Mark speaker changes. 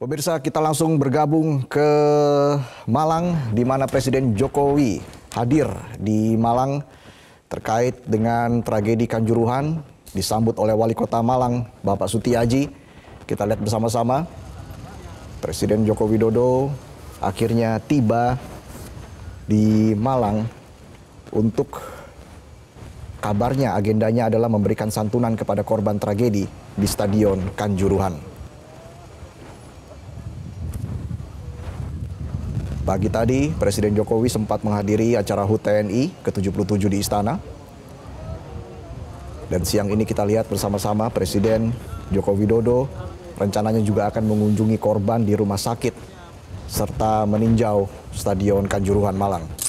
Speaker 1: Pemirsa, kita langsung bergabung ke Malang, di mana Presiden Jokowi hadir di Malang terkait dengan tragedi Kanjuruhan, disambut oleh Wali Kota Malang, Bapak Sutiaji. Kita lihat bersama-sama, Presiden Joko Widodo akhirnya tiba di Malang untuk kabarnya agendanya adalah memberikan santunan kepada korban tragedi di Stadion Kanjuruhan. Pagi tadi Presiden Jokowi sempat menghadiri acara HUT TNI ke-77 di Istana. Dan siang ini kita lihat bersama-sama Presiden Joko Widodo rencananya juga akan mengunjungi korban di rumah sakit serta meninjau Stadion Kanjuruhan Malang.